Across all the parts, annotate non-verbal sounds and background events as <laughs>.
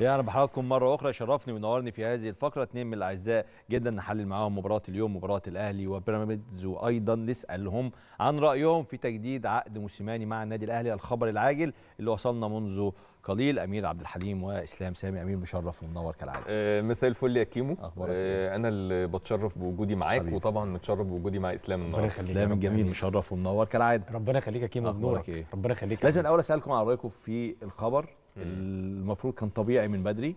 يا يعني بحضراتكم مره اخرى شرفني ونورني في هذه الفقره اثنين من الاعزاء جدا نحلل معاهم مباراه اليوم مباراه الاهلي وبيراميدز وايضا نسالهم عن رايهم في تجديد عقد موسيماني مع النادي الاهلي الخبر العاجل اللي وصلنا منذ قليل امير عبد الحليم واسلام سامي امير مشرف ومنور كالعاده آه، مساء الفل يا كيمو اخبارك آه، إيه؟ انا اللي بتشرف بوجودي معاك حبيب. وطبعا متشرف بوجودي مع اسلام النهارده اسلام الجميل مشرف ومنور كالعاده ربنا يخليك يا كيمو منورك إيه؟ ربنا يخليك لازم الاول اسالكم على رايكم في الخبر المفروض كان طبيعي من بدري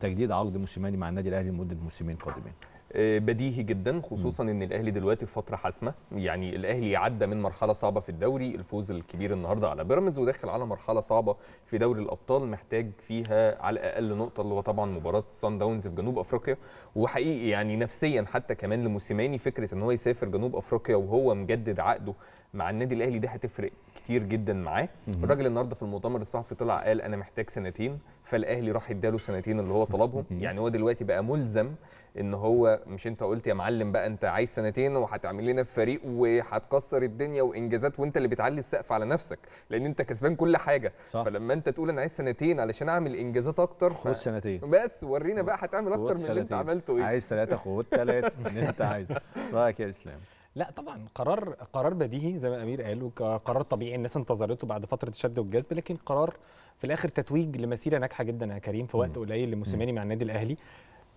تجديد عقد موسيماني مع النادي الاهلي لمده موسمين قادمين آه، بديهي جدا خصوصا ان الاهلي دلوقتي في فتره حاسمه يعني الاهلي عدى من مرحله صعبه في الدوري الفوز الكبير النهارده على بيراميدز وداخل على مرحله صعبه في دوري الابطال محتاج فيها على الاقل نقطه اللي هو طبعا مباراه سان داونز في جنوب افريقيا وحقيقي يعني نفسيا حتى كمان لموسيماني فكره ان هو يسافر جنوب افريقيا وهو مجدد عقده مع النادي الاهلي دي هتفرق كتير جدا معاه الراجل النهارده في المؤتمر الصحفي طلع قال انا محتاج سنتين فالاهلي راح اداله سنتين اللي هو طلبهم يعني هو دلوقتي بقى ملزم ان هو مش انت قلت يا معلم بقى انت عايز سنتين وهتعمل لنا فريق وهتكسر الدنيا وانجازات وانت اللي بتعلي السقف على نفسك لان انت كسبان كل حاجه صح. فلما انت تقول انا عايز سنتين علشان اعمل انجازات اكتر خد سنتين بس ورينا بقى هتعمل اكتر من اللي انت عملته ايه عايز ثلاثه خد ثلاثه من اللي انت عايزه <laughs> رايك يا اسلام لا طبعا قرار قرار بديهي زي ما امير قال وقرار طبيعي الناس انتظرته بعد فتره الشد والجذب لكن قرار في الاخر تتويج لمسيره ناجحه جدا يا كريم في وقت قليل لموسيماني مع النادي الاهلي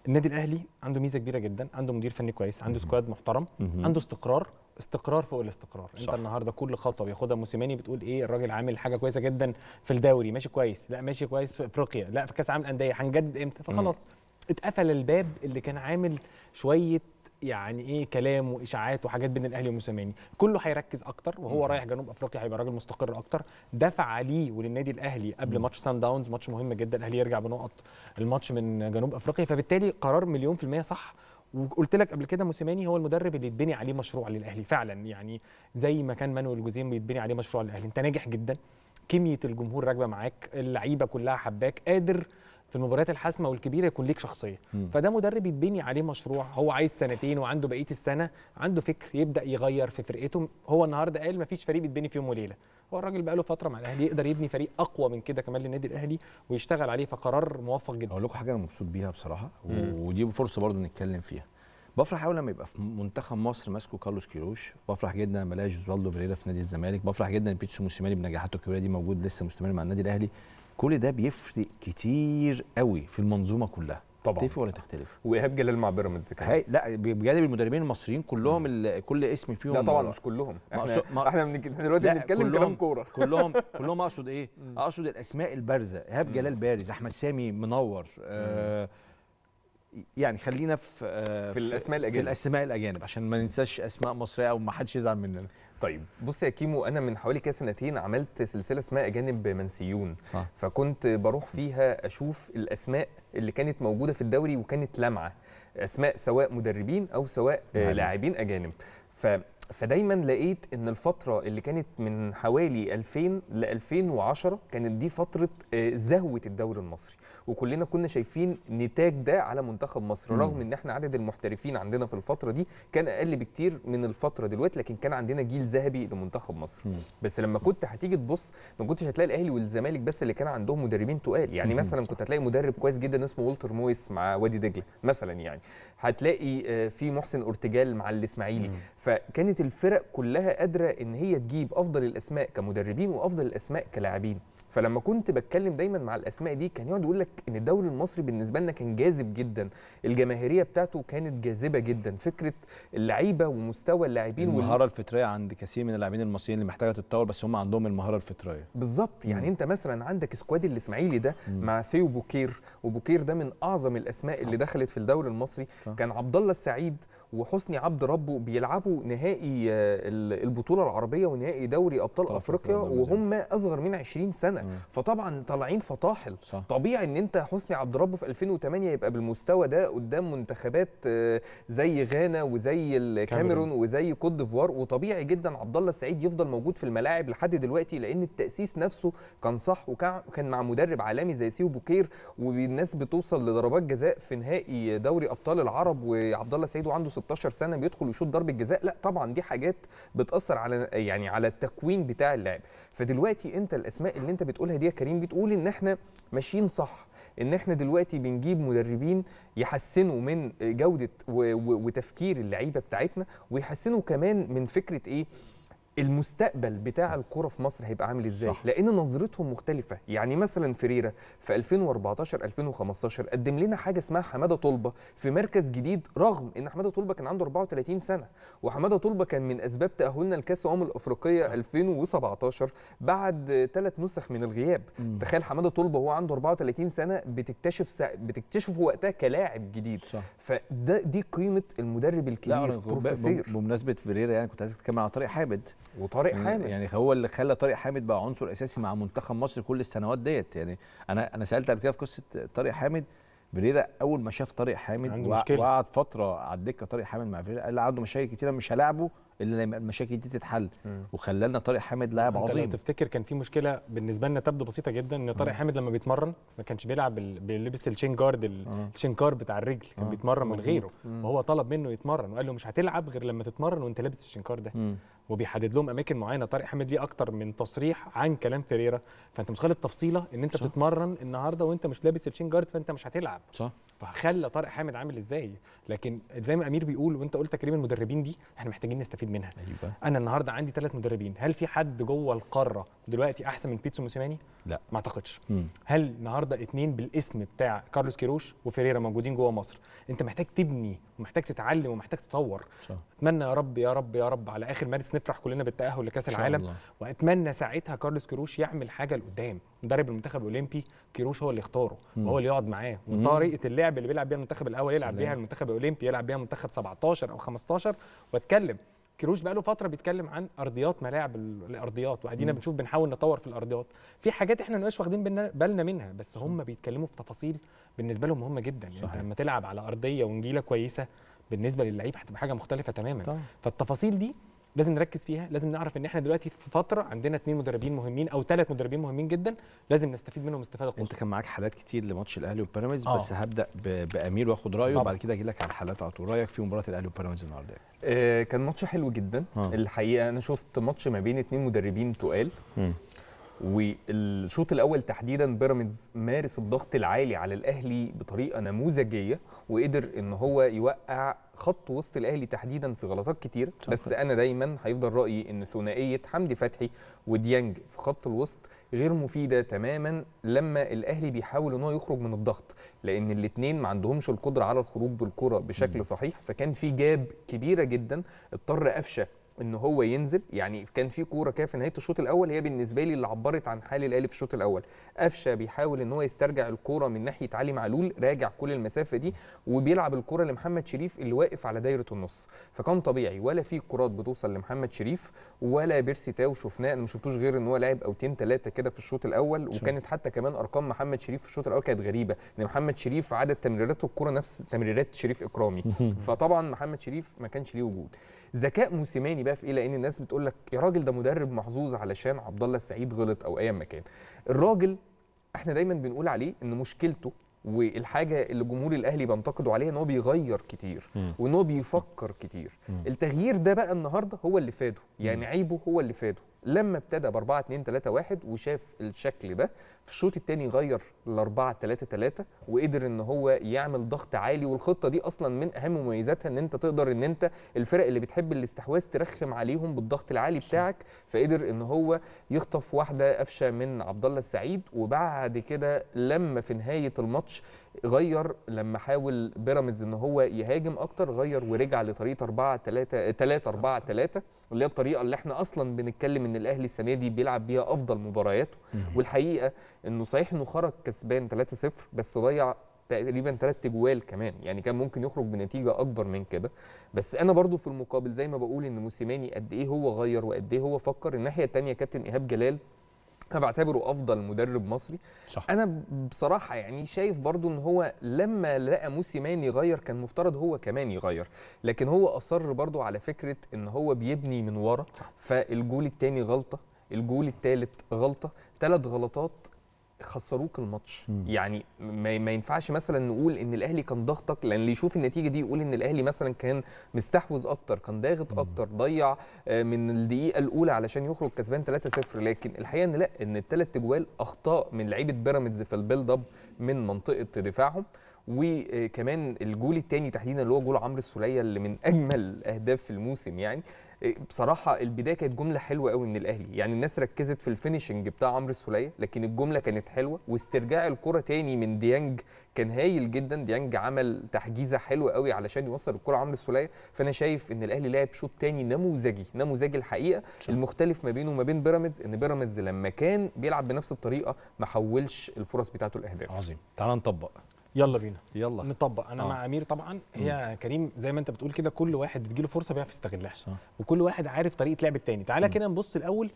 النادي الاهلي عنده ميزه كبيره جدا عنده مدير فني كويس عنده سكواد محترم عنده استقرار استقرار فوق الاستقرار صح. انت النهارده كل خطوه بياخدها موسيماني بتقول ايه الراجل عامل حاجه كويسه جدا في الدوري ماشي كويس لا ماشي كويس في افريقيا لا في كاس عالم الانديه هنجدد امتى فخلاص اتقفل الباب اللي كان عامل شويه يعني ايه كلام واشاعات وحاجات بين الاهلي وموسيماني كله هيركز اكتر وهو رايح جنوب افريقيا هيبقى راجل مستقر اكتر دفع ليه وللنادي الاهلي قبل ماتش سان داونز ماتش مهم جدا الاهلي يرجع بنقط الماتش من جنوب افريقيا فبالتالي قرار مليون في الميه صح وقلت لك قبل كده موسيماني هو المدرب اللي يتبني عليه مشروع للاهلي فعلا يعني زي ما كان مانويل جوزيه بيتبني عليه مشروع للاهلي انت ناجح جدا كميه الجمهور راكبه معاك اللعيبه كلها حباك قادر في المباريات الحاسمه والكبيره يكون ليك شخصيه مم. فده مدرب يتبني عليه مشروع هو عايز سنتين وعنده بقيه السنه عنده فكر يبدا يغير في فرقته هو النهارده قال مفيش فريق بيتبني في يوم وليله هو الراجل بقى له فتره مع الاهلي يقدر يبني فريق اقوى من كده كمان للنادي الاهلي ويشتغل عليه فقرار موفق جدا اقول لكم حاجه انا مبسوط بيها بصراحه ودي فرصه برضو نتكلم فيها بفرح قوي لما يبقى في منتخب مصر ماسكه كارلوس كيروش بفرح جدا لما الاقي جوزوالدو فيريرا في نادي الزمالك بفرح جدا بيتسو موسيماني بنجاحاته الكبيره دي موجود لسه مستمر مع النادي الاهلي كل ده بيفرق كتير قوي في المنظومه كلها طبعا تختلف ولا تختلف وايهاب جلال مع بيراميدز كمان لا بجانب المدربين المصريين كلهم كل اسم فيهم لا طبعا مرة. مش كلهم احنا ما احنا دلوقتي بنتكلم كلام كوره <laughs> كلهم كلهم اقصد ايه اقصد الاسماء البارزه ايهاب جلال بارز احمد سامي منور آه يعني خلينا في آه في الاسماء الاجانب في الاسماء الاجانب عشان ما ننساش اسماء مصريه او ما حدش يزعل مننا طيب بص يا كيمو انا من حوالي كده سنتين عملت سلسله اسمها اجانب منسيون صح. فكنت بروح فيها اشوف الاسماء اللي كانت موجوده في الدوري وكانت لامعه اسماء سواء مدربين او سواء يعني. لاعبين اجانب ف فدايما لقيت ان الفتره اللي كانت من حوالي 2000 ل 2010 كانت دي فتره آه، زهوه الدوري المصري وكلنا كنا شايفين نتاج ده على منتخب مصر مم. رغم ان احنا عدد المحترفين عندنا في الفتره دي كان اقل بكتير من الفتره دلوقتي لكن كان عندنا جيل ذهبي لمنتخب مصر مم. بس لما كنت هتيجي تبص ما كنتش هتلاقي الاهلي والزمالك بس اللي كان عندهم مدربين تقال يعني مم. مثلا كنت هتلاقي مدرب كويس جدا اسمه والتر مويس مع وادي دجله مثلا يعني هتلاقي آه، في محسن اورتجال مع الاسماعيلي فكانت الفرق كلها قادره ان هي تجيب افضل الاسماء كمدربين وافضل الاسماء كلاعبين فلما كنت بتكلم دايما مع الاسماء دي كان يقعد يقول لك ان الدوري المصري بالنسبه لنا كان جاذب جدا الجماهيريه بتاعته كانت جاذبه جدا فكره اللعيبه ومستوى اللاعبين المهاره وال... الفطريه عند كثير من اللاعبين المصريين اللي محتاجه تتطور بس هم عندهم المهاره الفطريه بالظبط يعني انت مثلا عندك سكواد الاسماعيلي ده م. مع ثيو بوكير وبوكير ده من اعظم الاسماء اللي آه. دخلت في الدوري المصري ف... كان عبد الله السعيد وحسني عبد ربه بيلعبوا نهائي آه، البطوله العربيه ونهائي دوري ابطال افريقيا وهم اصغر من 20 سنه مم. فطبعا طالعين فطاحل صح. طبيعي ان انت حسني عبد ربه في 2008 يبقى بالمستوى ده قدام منتخبات آه، زي غانا وزي الكاميرون وزي كوت ديفوار وطبيعي جدا عبد الله السعيد يفضل موجود في الملاعب لحد دلوقتي لان التاسيس نفسه كان صح وكان مع مدرب عالمي زي سيو بوكير والناس بتوصل لضربات جزاء في نهائي دوري ابطال العرب وعبد الله السعيد وعنده 16 سنه بيدخل يشوط ضربه جزاء لا طبعا دي حاجات بتاثر على يعني على التكوين بتاع اللاعب فدلوقتي انت الاسماء اللي انت بتقولها دي يا كريم بتقول ان احنا ماشيين صح ان احنا دلوقتي بنجيب مدربين يحسنوا من جوده وتفكير اللعيبه بتاعتنا ويحسنوا كمان من فكره ايه المستقبل بتاع الكرة في مصر هيبقى عامل ازاي صح. لان نظرتهم مختلفه يعني مثلا فريرة في 2014 2015 قدم لنا حاجه اسمها حماده طلبه في مركز جديد رغم ان حماده طلبه كان عنده 34 سنه وحماده طلبه كان من اسباب تاهلنا لكاس الامم الافريقيه 2017 بعد ثلاث نسخ من الغياب م. تخيل حماده طلبه وهو عنده 34 سنه بتكتشف سا... بتكتشفه وقتها كلاعب جديد صح. فده دي قيمه المدرب الكبير بمناسبه فيريرا يعني كنت عايز اتكلم على طارق حامد وطارق حامد يعني هو اللي خلى طارق حامد بقى عنصر اساسي مع منتخب مصر كل السنوات ديت يعني انا انا سالت قبل كده في قصه طارق حامد بريرا اول ما شاف طارق حامد وقعد فتره على الدكه طارق حامد مع بريرا قال عنده مشاكل كتيره مش هلاعبه اللي المشاكل دي تتحل وخلانا طارق حامد لاعب عظيم لو تفتكر كان في مشكله بالنسبه لنا تبدو بسيطه جدا ان طارق حامد لما بيتمرن ما كانش بيلعب بيلبس الشين جارد الشين كار بتاع الرجل كان بيتمرن من غيره وهو طلب منه يتمرن وقال له مش هتلعب غير لما تتمرن وانت لابس الشين كار ده وبيحدد لهم اماكن معينه طارق حامد ليه اكتر من تصريح عن كلام فيريرا فانت متخيل التفصيله ان انت بتتمرن النهارده وانت مش لابس الشين جارد فانت مش هتلعب صح فخلى طارق حامد عامل ازاي لكن زي ما امير بيقول وانت قلت تكريم المدربين دي احنا محتاجين نستفيد منها أيوة. انا النهارده عندي ثلاث مدربين هل في حد جوه القاره دلوقتي احسن من بيتسو موسيماني لا ما اعتقدش هل النهارده اثنين بالاسم بتاع كارلوس كيروش وفيريرا موجودين جوه مصر انت محتاج تبني ومحتاج تتعلم ومحتاج تطور شاء. اتمنى يا رب يا رب يا رب على اخر مارس نفرح كلنا بالتاهل لكاس العالم الله. واتمنى ساعتها كارلوس كيروش يعمل حاجه لقدام مدرب المنتخب الاولمبي كيروش هو اللي اختاره وهو اللي يقعد معاه وطريقه اللعب اللي بيلعب بيها المنتخب الاول يلعب بيها المنتخب الاولمبي يلعب بيها منتخب 17 او 15 واتكلم كيروش بقاله فتره بيتكلم عن ارضيات ملاعب الارضيات وادينا بنشوف بنحاول نطور في الارضيات في حاجات احنا مش واخدين بالنا منها بس هم بيتكلموا في تفاصيل بالنسبه لهم مهمه جدا يعني صحيح. يعني لما تلعب على ارضيه ونجيله كويسه بالنسبه للعيب هتبقى حاجه مختلفه تماما طيب. فالتفاصيل دي لازم نركز فيها لازم نعرف ان احنا دلوقتي في فتره عندنا اثنين مدربين مهمين او ثلاث مدربين مهمين جدا لازم نستفيد منهم استفاده قصوى انت كان معاك حالات كتير لماتش الاهلي والبيراميدز آه. بس هبدا بامير واخد رايه وبعد كده اجي لك على الحالات على طول رايك في مباراه الاهلي والبيراميدز النهارده إيه؟ آه كان ماتش حلو جدا آه. الحقيقه انا شفت ماتش ما بين اثنين مدربين تقال والشوط الاول تحديدا بيراميدز مارس الضغط العالي على الاهلي بطريقه نموذجيه وقدر ان هو يوقع خط وسط الاهلي تحديدا في غلطات كتير شكرا. بس انا دايما هيفضل رايي ان ثنائيه حمدي فتحي وديانج في خط الوسط غير مفيده تماما لما الاهلي بيحاول ان هو يخرج من الضغط لان الاثنين ما عندهمش القدره على الخروج بالكره بشكل صحيح فكان في جاب كبيره جدا اضطر قفشه ان هو ينزل يعني كان في كوره كده في نهايه الشوط الاول هي بالنسبه لي اللي عبرت عن حال الاهلي في الشوط الاول قفشه بيحاول ان هو يسترجع الكوره من ناحيه علي معلول راجع كل المسافه دي وبيلعب الكوره لمحمد شريف اللي واقف على دايره النص فكان طبيعي ولا في كرات بتوصل لمحمد شريف ولا بيرسي تاو شفناه انا ما شفتوش غير ان هو لعب اوتين ثلاثه كده في الشوط الاول وكانت حتى كمان ارقام محمد شريف في الشوط الاول كانت غريبه ان محمد شريف عدد تمريراته الكوره نفس تمريرات شريف اكرامي فطبعا محمد شريف ما كانش ليه وجود ذكاء موسيماني بيها في ايه لان الناس بتقول لك يا راجل ده مدرب محظوظ علشان عبد الله السعيد غلط او ايا ما كان الراجل احنا دايما بنقول عليه ان مشكلته والحاجه اللي جمهور الاهلي بينتقده عليها ان هو بيغير كتير وان هو بيفكر كتير التغيير ده بقى النهارده هو اللي فاده يعني عيبه هو اللي فاده لما ابتدى ب 4 2 3 1 وشاف الشكل ده في الشوط الثاني غير ل 4 3 3 وقدر ان هو يعمل ضغط عالي والخطه دي اصلا من اهم مميزاتها ان انت تقدر ان انت الفرق اللي بتحب الاستحواذ ترخم عليهم بالضغط العالي بتاعك فقدر ان هو يخطف واحده قفشه من عبد الله السعيد وبعد كده لما في نهايه الماتش غير لما حاول بيراميدز ان هو يهاجم اكتر غير ورجع لطريقه 4 3 3 4 3 اللي هي الطريقه اللي احنا اصلا بنتكلم ان الاهلي السنه دي بيلعب بيها افضل مبارياته والحقيقه انه صحيح انه خرج كسبان 3-0 بس ضيع تقريبا ثلاث جوال كمان يعني كان ممكن يخرج بنتيجه اكبر من كده بس انا برضو في المقابل زي ما بقول ان موسيماني قد ايه هو غير وقد ايه هو فكر الناحيه الثانيه كابتن ايهاب جلال انا بعتبره افضل مدرب مصري صح. انا بصراحه يعني شايف برضو ان هو لما لقى موسيماني يغير كان مفترض هو كمان يغير لكن هو اصر برضو على فكره ان هو بيبني من ورا صح. فالجول الثاني غلطه الجول الثالث غلطه ثلاث غلطات خسروك الماتش يعني ما ينفعش مثلا نقول ان الاهلي كان ضغطك لان اللي يشوف النتيجه دي يقول ان الاهلي مثلا كان مستحوذ اكتر كان ضاغط اكتر ضيع آه، من الدقيقه الاولى علشان يخرج كسبان 3-0 لكن الحقيقه ان لا ان الثلاث اجوال اخطاء من لعيبه بيراميدز في البيلد اب من منطقه دفاعهم وكمان الجول الثاني تحديدا اللي هو جول عمرو السوليه اللي من اجمل اهداف في الموسم يعني بصراحه البدايه كانت جمله حلوه قوي من الاهلي يعني الناس ركزت في الفينشنج بتاع عمرو السوليه لكن الجمله كانت حلوه واسترجاع الكره تاني من ديانج كان هايل جدا ديانج عمل تحجيزه حلوه قوي علشان يوصل الكره عمرو السوليه فانا شايف ان الاهلي لعب شوط تاني نموذجي نموذجي الحقيقه شو. المختلف ما بينه وما بين بيراميدز ان بيراميدز لما كان بيلعب بنفس الطريقه ما حولش الفرص بتاعته الاهداف عظيم تعال نطبق يلا بينا يلا نطبق انا آه. مع امير طبعا هي م. كريم زي ما انت بتقول كده كل واحد بتجيله فرصه بيعرف يستغلها وكل واحد عارف طريقه لعب التاني تعالى كده نبص الاول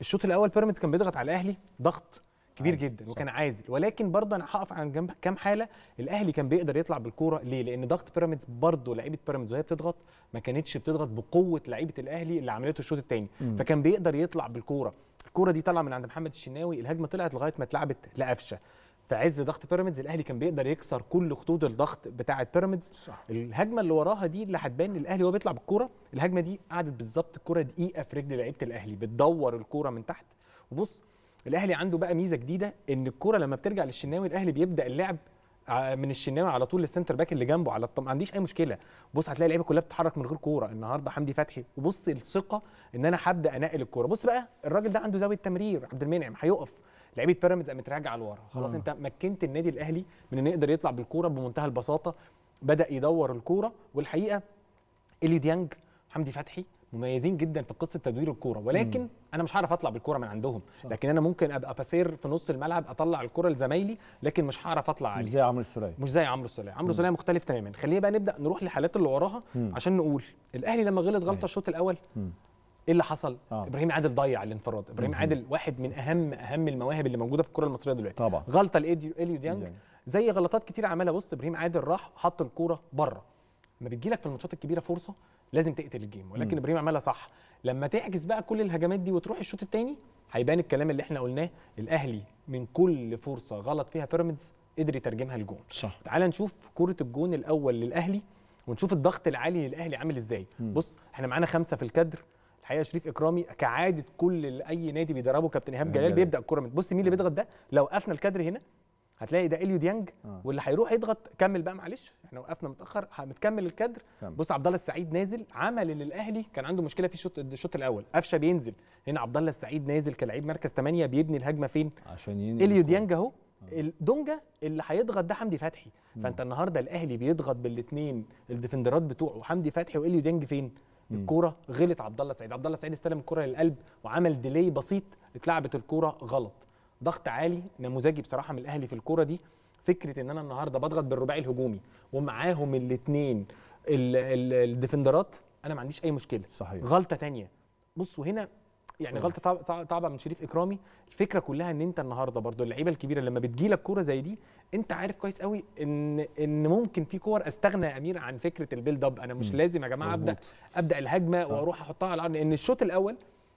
الشوط الاول بيراميدز كان بيضغط على الاهلي ضغط كبير أيوة، جدا صح. وكان عازل ولكن برضه انا هقف عن جنب كام حاله الاهلي كان بيقدر يطلع بالكوره ليه لان ضغط بيراميدز برضه لعيبه بيراميدز وهي بتضغط ما كانتش بتضغط بقوه لعيبه الاهلي اللي عملته الشوط الثاني فكان بيقدر يطلع بالكوره الكوره دي طالعه من عند محمد الشناوي الهجمه طلعت لغايه ما اتلعبت لقفشه في عز ضغط بيراميدز الاهلي كان بيقدر يكسر كل خطوط الضغط بتاعه بيراميدز الهجمه اللي وراها دي اللي هتبان الاهلي وهو بيطلع بالكوره الهجمه دي قعدت بالظبط الكوره دقيقه في رجل لعيبه الاهلي بتدور الكوره من تحت وبص الاهلي عنده بقى ميزه جديده ان الكوره لما بترجع للشناوي الاهلي بيبدا اللعب من الشناوي على طول للسنتر باك اللي جنبه على الطم ما عنديش اي مشكله بص هتلاقي اللعيبه كلها بتتحرك من غير كوره النهارده حمدي فتحي وبص الثقه ان انا هبدا انقل الكوره بص بقى الراجل ده عنده زاويه تمرير عبد المنعم هيقف لعيبه بيراميدز قامت راجعه لورا خلاص انت مكنت النادي الاهلي من انه يقدر يطلع بالكوره بمنتهى البساطه بدا يدور الكوره والحقيقه اليو ديانج حمدي فتحي مميزين جدا في قصه تدوير الكوره ولكن مم. انا مش هعرف اطلع بالكوره من عندهم صح. لكن انا ممكن ابقى باسير في نص الملعب اطلع الكوره لزمايلي لكن مش هعرف اطلع عليه مش زي عمرو السوليه مش زي عمرو السوليه عمرو السوليه مختلف تماما خلينا بقى نبدا نروح للحالات اللي وراها مم. عشان نقول الاهلي لما غلط غلطه الشوط الاول مم. ايه اللي حصل؟ آه. ابراهيم عادل ضيع الانفراد، ابراهيم عادل واحد من اهم اهم المواهب اللي موجوده في الكره المصريه دلوقتي طبعا غلطه لإليو ديانج زي غلطات كتير عملها بص ابراهيم عادل راح حط الكوره بره لما بتجيلك في الماتشات الكبيره فرصه لازم تقتل الجيم ولكن مم. ابراهيم عملها صح لما تعكس بقى كل الهجمات دي وتروح الشوط الثاني هيبان الكلام اللي احنا قلناه الاهلي من كل فرصه غلط فيها بيراميدز قدر يترجمها لجون صح تعال نشوف كوره الجون الاول للاهلي ونشوف الضغط العالي للاهلي عامل ازاي مم. بص احنا معانا خمسه في الكادر الحقيقه شريف اكرامي كعاده كل اي نادي بيدربه كابتن ايهاب جلال بيبدا الكره من بص مين اللي بيضغط ده لو وقفنا الكادر هنا هتلاقي ده اليو ديانج آه. واللي هيروح يضغط كمل بقى معلش احنا وقفنا متاخر هنكمل الكادر كم. بص عبد الله السعيد نازل عمل اللي الاهلي كان عنده مشكله في الشوط الشوط الاول قفشه بينزل هنا عبد الله السعيد نازل كلاعب مركز 8 بيبني الهجمه فين عشان اليو ديانج اهو آه. الدونجا اللي هيضغط ده حمدي فتحي فانت النهارده الاهلي بيضغط بالاثنين الديفندرات بتوعه حمدي فتحي واليو ديانج فين الكوره غلط عبد الله سعيد عبد الله سعيد استلم الكوره للقلب وعمل ديلي بسيط اتلعبت الكوره غلط ضغط عالي نموذجي بصراحه من الاهلي في الكوره دي فكره ان انا النهارده بضغط بالرباعي الهجومي ومعاهم الاثنين الديفندرات انا ما عنديش اي مشكله صحيح. غلطه تانية بصوا هنا يعني غلطه طعبه من شريف اكرامي الفكره كلها ان انت النهارده برضو اللعيبه الكبيره لما بتجي لك كوره زي دي انت عارف كويس قوي ان ان ممكن في كور استغنى يا امير عن فكره البيلد اب انا مش م. لازم يا جماعه مزبوط. ابدا ابدا الهجمه صح. واروح احطها على الارض لان الشوط الاول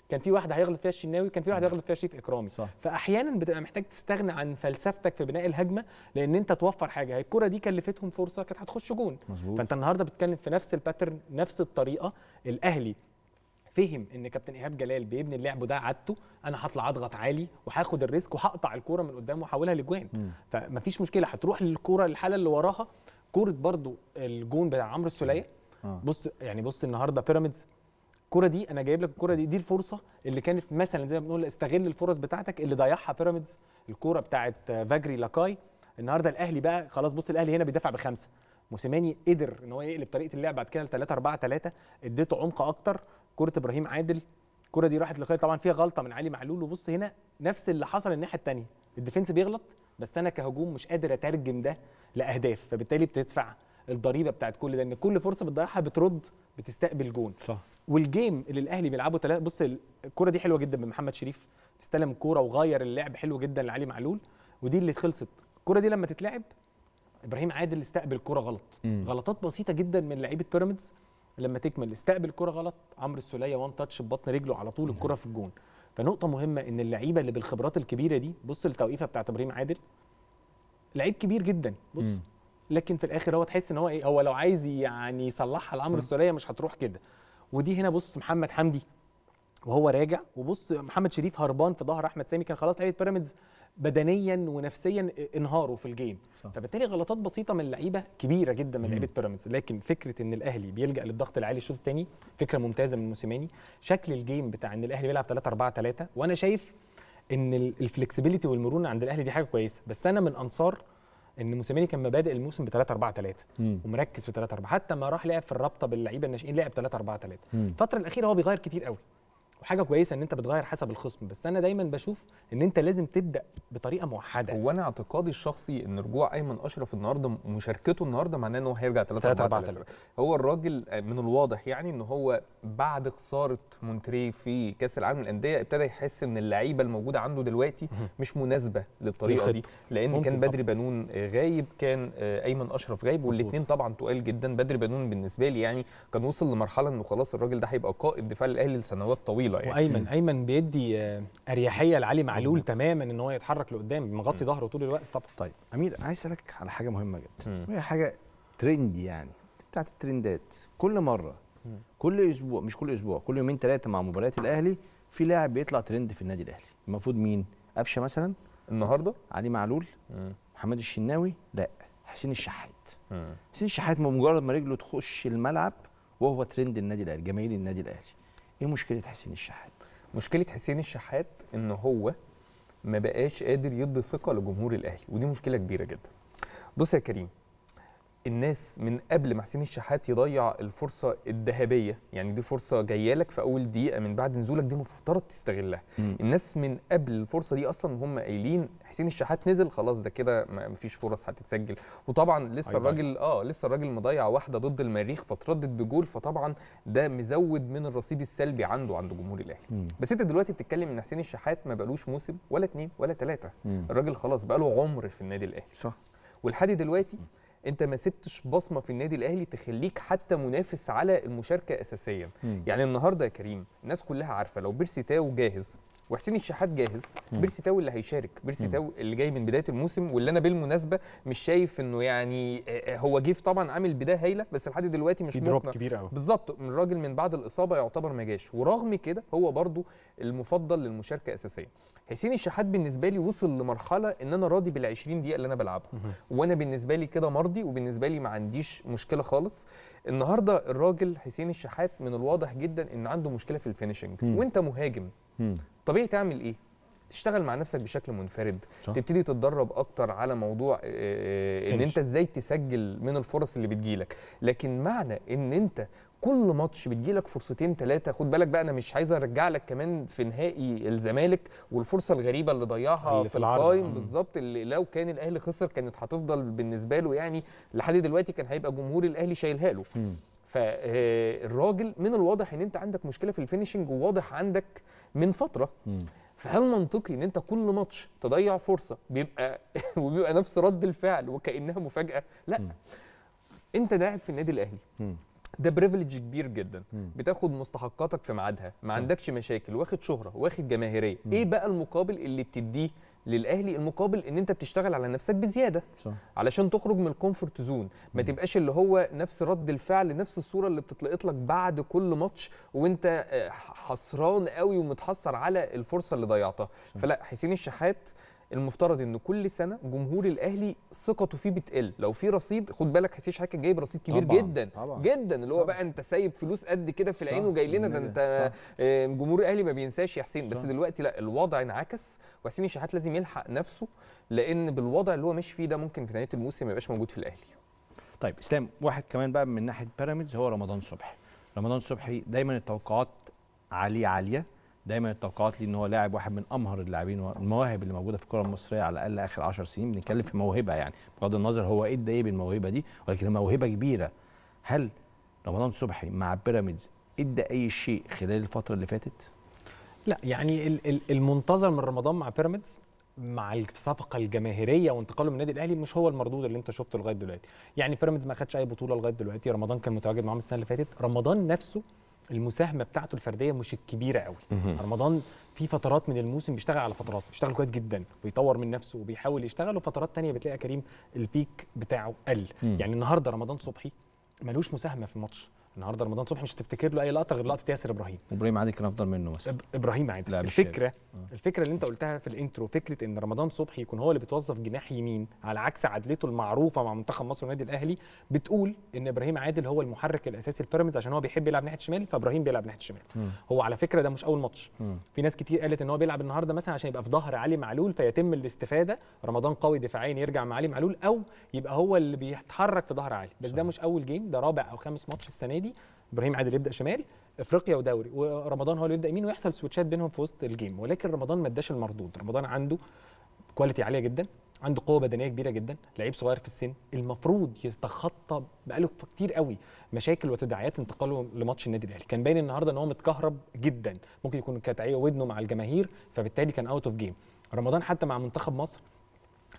كان في واحده هيغلط فيها الشناوي كان في واحد هيغلط فيها شريف اكرامي صح. فاحيانا بتبقى محتاج تستغنى عن فلسفتك في بناء الهجمه لان انت توفر حاجه هي الكره دي كلفتهم فرصه كانت هتخش جون مزبوط. فانت النهارده بتتكلم في نفس الباترن نفس الطريقه الاهلي فهم ان كابتن ايهاب جلال بيبني اللعب ده عادته انا هطلع اضغط عالي وهاخد الريسك وهقطع الكوره من قدام واحولها لجوان فمفيش مشكله هتروح للكوره الحاله اللي وراها كوره برضو الجون بتاع عمرو السوليه آه. بص يعني بص النهارده بيراميدز الكوره دي انا جايب لك الكوره دي دي الفرصه اللي كانت مثلا زي ما بنقول استغل الفرص بتاعتك اللي ضيعها بيراميدز الكوره بتاعت فاجري لاكاي النهارده الاهلي بقى خلاص بص الاهلي هنا بيدافع بخمسه موسيماني قدر ان هو يقلب طريقه اللعب بعد كده ل 3 4 3 اديته عمق اكتر كره ابراهيم عادل الكره دي راحت لخالد طبعا فيها غلطه من علي معلول وبص هنا نفس اللي حصل الناحيه الثانيه الديفنس بيغلط بس انا كهجوم مش قادر اترجم ده لاهداف فبالتالي بتدفع الضريبه بتاعت كل ده ان كل فرصه بتضيعها بترد بتستقبل جون صح والجيم اللي الاهلي بيلعبه تلاتة بص الكره دي حلوه جدا من محمد شريف استلم كوره وغير اللعب حلو جدا لعلي معلول ودي اللي خلصت الكره دي لما تتلعب ابراهيم عادل استقبل كوره غلط م. غلطات بسيطه جدا من لعيبه بيراميدز لما تكمل استقبل كرة غلط عمرو السوليه وان تاتش ببطن رجله على طول الكرة في الجون فنقطة مهمة إن اللعيبة اللي بالخبرات الكبيرة دي بص التوقيفة بتاعت إبراهيم عادل لعيب كبير جدا بص لكن في الآخر هو تحس إن هو إيه هو لو عايز يعني يصلحها لعمرو السوليه مش هتروح كده ودي هنا بص محمد حمدي وهو راجع وبص محمد شريف هربان في ظهر احمد سامي كان خلاص لعيبه بيراميدز بدنيا ونفسيا انهاروا في الجيم صح. فبالتالي غلطات بسيطه من اللعيبه كبيره جدا من لعيبه بيراميدز لكن فكره ان الاهلي بيلجا للضغط العالي الشوط الثاني فكره ممتازه من موسيماني شكل الجيم بتاع ان الاهلي بيلعب 3 4 3 وانا شايف ان الفلكسبيليتي والمرونه عند الاهلي دي حاجه كويسه بس انا من انصار ان موسيماني كان مبادئ الموسم ب 3 4 3 ومركز في 3 4 حتى ما راح لعب في الرابطه باللعيبه الناشئين لعب 3 4 3 الفتره الاخيره هو بيغير كتير قوي وحاجه كويسه ان انت بتغير حسب الخصم بس انا دايما بشوف ان انت لازم تبدا بطريقه موحده هو انا اعتقادي الشخصي ان رجوع ايمن اشرف النهارده ومشاركته النهارده معناه ان هو هيرجع 3 4 3 هو الراجل آه، من الواضح يعني ان هو بعد خساره مونتري في كاس العالم للانديه ابتدى يحس ان اللعيبه الموجوده عنده دلوقتي مش مناسبه للطريقه دي لان كان بدري بنون غايب كان آه، ايمن اشرف غايب والاثنين طبعا تقال جدا بدري بنون بالنسبه لي يعني كان وصل لمرحله انه خلاص الراجل ده هيبقى قائد دفاع الاهلي لسنوات طويله طويله يعني وايمن ايمن بيدي آه، اريحيه لعلي معلول تماما ان هو يتحرك لقدام مغطي ظهره طول الوقت طبعا طيب امير عايز اسالك على حاجه مهمه جدا وهي حاجه ترند يعني بتاعت الترندات كل مره مم. كل اسبوع مش كل اسبوع كل يومين ثلاثه مع مباريات الاهلي في لاعب بيطلع ترند في النادي الاهلي المفروض مين قفشه مثلا النهارده علي معلول مم. محمد الشناوي لا حسين الشحات حسين الشحات بمجرد ما رجله تخش الملعب وهو ترند النادي الاهلي جماهير النادي الاهلي ايه مشكله حسين الشحات مشكله حسين الشحات ان هو ما بقاش قادر يدي ثقه لجمهور الاهلي ودي مشكله كبيره جدا بص يا كريم الناس من قبل ما حسين الشحات يضيع الفرصه الذهبيه يعني دي فرصه جايه لك في اول دقيقه من بعد نزولك دي مفترض تستغلها مم. الناس من قبل الفرصه دي اصلا هم قايلين حسين الشحات نزل خلاص ده كده مفيش فرص هتتسجل وطبعا لسه أيوة. الراجل اه لسه الراجل مضيع واحده ضد المريخ فتردد بجول فطبعا ده مزود من الرصيد السلبي عنده عند جمهور الاهلي بس انت دلوقتي بتتكلم ان حسين الشحات ما بقالوش موسم ولا اتنين ولا تلاته مم. الراجل خلاص بقاله عمر في النادي الاهلي صح ولحد دلوقتي مم. انت ما سبتش بصمه في النادي الاهلي تخليك حتى منافس على المشاركه اساسيا يعني النهارده يا كريم الناس كلها عارفه لو بيرسي تاو جاهز وحسين الشحات جاهز بيرسي تاو اللي هيشارك بيرسي تاو اللي جاي من بدايه الموسم واللي انا بالمناسبه مش شايف انه يعني آه، آه، هو جيف طبعا عامل بدايه هايله بس لحد دلوقتي مش دروب كبير قوي بالظبط من الراجل من بعد الاصابه يعتبر ما جاش ورغم كده هو برده المفضل للمشاركه اساسيا حسين الشحات بالنسبه لي وصل لمرحله ان انا راضي بال 20 دقيقه اللي انا بلعبها وانا بالنسبه لي كده مرضي وبالنسبه لي ما عنديش مشكله خالص النهارده الراجل حسين الشحات من الواضح جدا ان عنده مشكله في الفينشنج وانت مهاجم مم. طبيعي تعمل ايه تشتغل مع نفسك بشكل منفرد صح. تبتدي تتدرب اكتر على موضوع آه، آه، آه، ان انت ازاي تسجل من الفرص اللي بتجيلك لكن معنى ان انت كل ماتش بتجيلك فرصتين ثلاثه خد بالك بقى انا مش عايز ارجع لك كمان في نهائي الزمالك والفرصه الغريبه اللي ضيعها اللي في, القايم بالظبط اللي لو كان الاهلي خسر كانت هتفضل بالنسبه له يعني لحد دلوقتي كان هيبقى جمهور الاهلي شايلها له فالراجل آه، من الواضح ان انت عندك مشكله في الفينشنج وواضح عندك من فتره فهل منطقي ان انت كل ماتش تضيع فرصه بيبقى <laughs> وبيبقى نفس رد الفعل وكانها مفاجاه لا م. انت لاعب في النادي الاهلي م. ده بريفليج كبير جدا مم. بتاخد مستحقاتك في ميعادها ما عندكش مشاكل واخد شهره واخد جماهيريه مم. ايه بقى المقابل اللي بتديه للاهلي المقابل ان انت بتشتغل على نفسك بزياده صح. علشان تخرج من الكومفورت زون ما مم. تبقاش اللي هو نفس رد الفعل نفس الصوره اللي بتتلقط لك بعد كل ماتش وانت آه، حسران قوي ومتحسر على الفرصه اللي ضيعتها فلا حسين الشحات المفترض ان كل سنه جمهور الاهلي ثقته فيه بتقل لو في رصيد خد بالك حسين شحاته جايب رصيد كبير طبعًا جدا طبعًا جدا اللي هو طبعًا بقى انت سايب فلوس قد كده في العين وجاي لنا ده انت آه، جمهور الاهلي ما بينساش يا حسين بس دلوقتي لا الوضع انعكس وحسين الشحات لازم يلحق نفسه لان بالوضع اللي هو ماشي فيه ده ممكن في نهايه الموسم ما يبقاش موجود في الاهلي طيب اسلام واحد كمان بقى من ناحيه بيراميدز هو رمضان صبحي رمضان صبحي دايما التوقعات عليه عاليه دايما التوقعات لي ان هو لاعب واحد من امهر اللاعبين والمواهب اللي موجوده في الكره المصريه على الاقل اخر 10 سنين بنتكلم في موهبه يعني بغض النظر هو ادى ايه بالموهبه دي ولكن موهبه كبيره هل رمضان صبحي مع بيراميدز ادى اي شيء خلال الفتره اللي فاتت؟ لا يعني المنتظر من رمضان مع بيراميدز مع الصفقه الجماهيريه وانتقاله من النادي الاهلي مش هو المردود اللي انت شفته لغايه دلوقتي يعني بيراميدز ما خدش اي بطوله لغايه دلوقتي رمضان كان متواجد معاهم السنه اللي فاتت رمضان نفسه المساهمه بتاعته الفرديه مش الكبيره قوي رمضان في فترات من الموسم بيشتغل على فترات بيشتغل كويس جدا ويطور من نفسه وبيحاول يشتغل وفترات تانية بتلاقي كريم البيك بتاعه قل يعني النهارده رمضان صبحي ملوش مساهمه في الماتش النهارده رمضان صبحي مش هتفتكر له اي لقطه غير لقطه ياسر ابراهيم وابراهيم عادل كان افضل منه مثلا ابراهيم عادل الفكره شير. آه. الفكره اللي انت قلتها في الانترو فكره ان رمضان صبحي يكون هو اللي بيتوظف جناح يمين على عكس عدلته المعروفه مع منتخب مصر والنادي الاهلي بتقول ان ابراهيم عادل هو المحرك الاساسي لبيراميدز عشان هو بيحب يلعب ناحيه الشمال فابراهيم بيلعب ناحيه الشمال هو على فكره ده مش اول ماتش في ناس كتير قالت ان هو بيلعب النهارده مثلا عشان يبقى في ظهر علي معلول فيتم الاستفاده رمضان قوي دفاعيا يرجع مع علي معلول او يبقى هو اللي بيتحرك في ظهر علي بس صح. ده مش اول جيم ده رابع او خامس ماتش السنه دي ايدي ابراهيم عادل يبدا شمال افريقيا ودوري ورمضان هو اللي يبدا يمين ويحصل سويتشات بينهم في وسط الجيم ولكن رمضان ما اداش المردود رمضان عنده كواليتي عاليه جدا عنده قوه بدنيه كبيره جدا لعيب صغير في السن المفروض يتخطى بقاله كتير قوي مشاكل وتداعيات انتقاله لماتش النادي الاهلي كان باين النهارده ان هو متكهرب جدا ممكن يكون كانت ودنه مع الجماهير فبالتالي كان اوت اوف جيم رمضان حتى مع منتخب مصر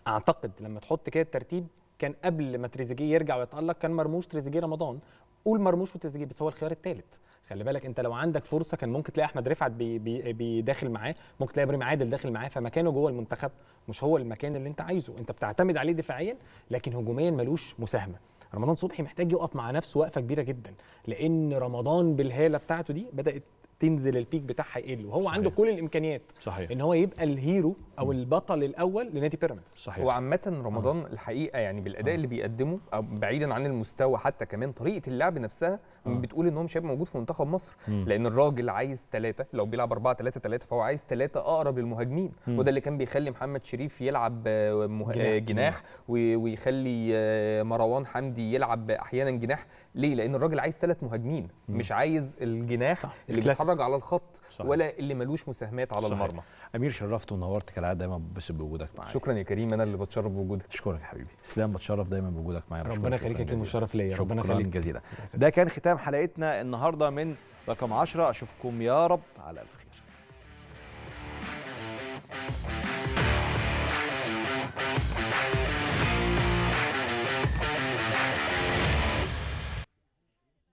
اعتقد لما تحط كده الترتيب كان قبل ما تريزيجيه يرجع ويتالق كان مرموش تريزيجيه رمضان قول مرموش وتسجيل بس هو الخيار الثالث خلي بالك انت لو عندك فرصه كان ممكن تلاقي احمد رفعت بداخل بي بي معاه ممكن تلاقي ابراهيم عادل داخل معاه فمكانه جوه المنتخب مش هو المكان اللي انت عايزه انت بتعتمد عليه دفاعيا لكن هجوميا ملوش مساهمه رمضان صبحي محتاج يقف مع نفسه وقفه كبيره جدا لان رمضان بالهاله بتاعته دي بدات تنزل البيك بتاعها يقل وهو صحيح. عنده كل الامكانيات صحيح. ان هو يبقى الهيرو او البطل الاول لنادي بيراميدز صحيح وعامه رمضان آه. الحقيقه يعني بالاداء آه. اللي بيقدمه أو بعيدا عن المستوى حتى كمان طريقه اللعب نفسها آه. بتقول ان هو مش هيبقى موجود في منتخب مصر م. لان الراجل عايز ثلاثه لو بيلعب 4 3 3 فهو عايز ثلاثه اقرب للمهاجمين وده اللي كان بيخلي محمد شريف يلعب آه، مه... آه، جناح, جناح ويخلي آه، مروان حمدي يلعب احيانا جناح ليه لان الراجل عايز ثلاث مهاجمين مش عايز الجناح صح. اللي بيتفرج على الخط صح. ولا اللي ملوش مساهمات على صحيح. المرمى امير شرفت ونورت كلام الحلقات دايما ببسط بوجودك معايا شكرا يا كريم انا اللي بتشرف بوجودك اشكرك يا حبيبي اسلام بتشرف دايما بوجودك معايا ربنا يخليك يا مشرف ليا ربنا يخليك جزيلا ده كان ختام حلقتنا النهارده من رقم 10 اشوفكم يا رب على الخير